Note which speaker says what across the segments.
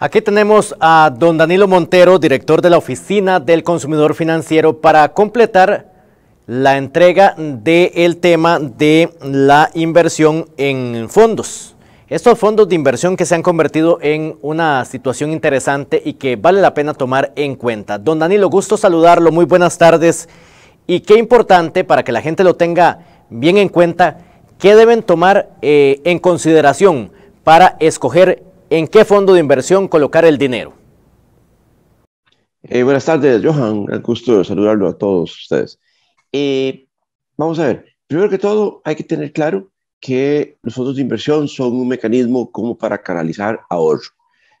Speaker 1: Aquí tenemos a don Danilo Montero, director de la Oficina del Consumidor Financiero, para completar la entrega del tema de la inversión en fondos. Estos fondos de inversión que se han convertido en una situación interesante y que vale la pena tomar en cuenta. Don Danilo, gusto saludarlo, muy buenas tardes. Y qué importante para que la gente lo tenga bien en cuenta, qué deben tomar eh, en consideración para escoger en qué fondo de inversión colocar el dinero.
Speaker 2: Eh, buenas tardes, Johan. El gusto de saludarlo a todos ustedes. Eh, vamos a ver, primero que todo hay que tener claro que los fondos de inversión son un mecanismo como para canalizar ahorro.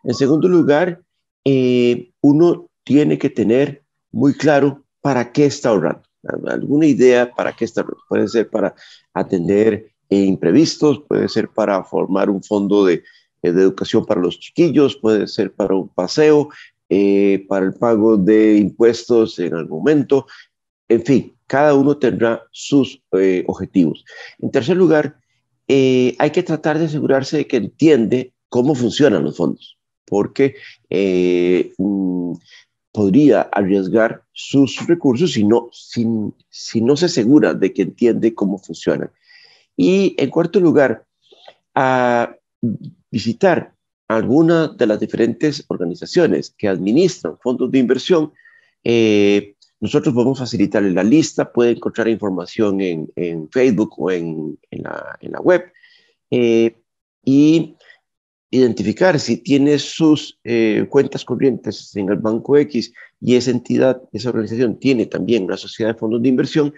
Speaker 2: En segundo lugar, eh, uno tiene que tener muy claro para qué está ahorrando, alguna idea para qué está ahorrando. Puede ser para atender imprevistos, puede ser para formar un fondo de, eh, de educación para los chiquillos, puede ser para un paseo, eh, para el pago de impuestos en algún momento, en fin, cada uno tendrá sus eh, objetivos. En tercer lugar, hay que tratar de asegurarse de que entiende cómo funcionan los fondos, porque mm, podría arriesgar sus recursos si no, si, si no se asegura de que entiende cómo funcionan. Y en cuarto lugar, a ah, visitar alguna de las diferentes organizaciones que administran fondos de inversión, eh, nosotros podemos facilitarle la lista, puede encontrar información en, Facebook o en, la, web eh, y identificar si tiene sus eh, cuentas corrientes en el banco X y esa entidad, esa organización tiene también una sociedad de fondos de inversión,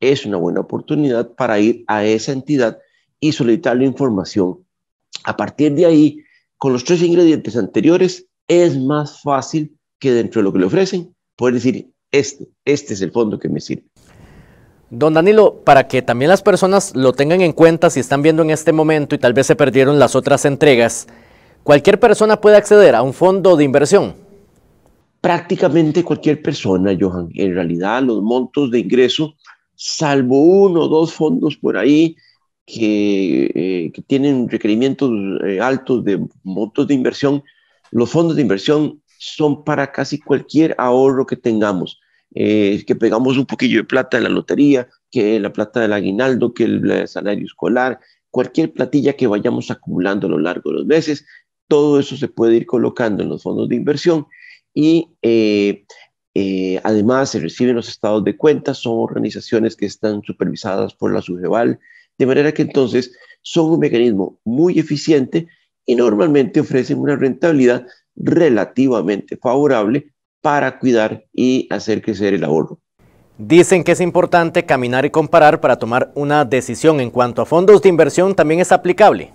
Speaker 2: es una buena oportunidad para ir a esa entidad y solicitarle información a partir de ahí, con los tres ingredientes anteriores, es más fácil que dentro de lo que le ofrecen, poder decir, este, este es el fondo que me sirve.
Speaker 1: Don Danilo, para que también las personas lo tengan en cuenta si están viendo en este momento y tal vez se perdieron las otras entregas, ¿cualquier persona puede acceder a un fondo de inversión? Prácticamente cualquier
Speaker 2: persona, Johan. En realidad los montos de ingreso, salvo uno o dos fondos por ahí eh, que, tienen requerimientos eh, altos de montos de inversión, los fondos de inversión son para casi cualquier ahorro que tengamos. Eh, que pegamos un poquillo de plata en la lotería, que la plata del aguinaldo, que el, salario escolar, cualquier platilla que vayamos acumulando a lo largo de los meses, todo eso se puede ir colocando en los fondos de inversión y además se reciben los estados de cuentas, son organizaciones que están supervisadas por la SUGEVAL, de manera que entonces son un mecanismo muy eficiente y normalmente ofrecen una rentabilidad
Speaker 1: relativamente favorable para cuidar y hacer crecer el ahorro. Dicen que es importante caminar y comparar para tomar una decisión. En cuanto a fondos de inversión, también es aplicable.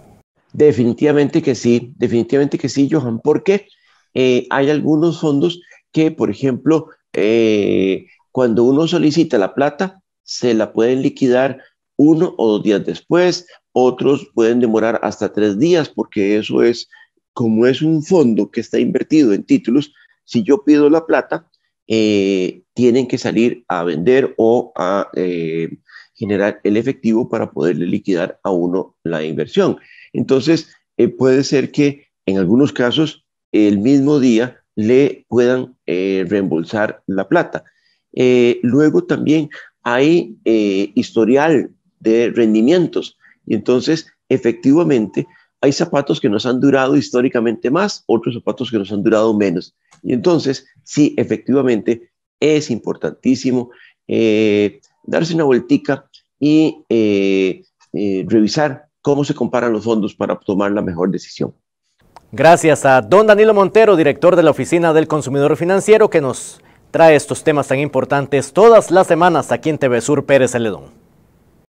Speaker 2: Definitivamente que sí, definitivamente que sí, Johan, porque eh, hay algunos fondos que, por ejemplo, eh, cuando uno solicita la plata, se la pueden liquidar uno o dos días después, otros pueden demorar hasta tres días porque eso es, como es un fondo que está invertido en títulos, si yo pido la plata, eh, tienen que salir a vender o a eh, generar el efectivo para poderle liquidar a uno la inversión. Entonces, eh, puede ser que en algunos casos el mismo día le puedan reembolsar la plata. luego también hay historial de rendimientos. Y entonces, efectivamente, hay zapatos que nos han durado históricamente más, otros zapatos que nos han durado menos. Y entonces, sí, efectivamente, es importantísimo eh, darse una vueltica y eh, eh, revisar cómo se comparan los fondos para tomar la mejor decisión.
Speaker 1: Gracias a don Danilo Montero, director de la Oficina del Consumidor Financiero, que nos trae estos temas tan importantes todas las semanas aquí en TV Sur Pérez Celedón.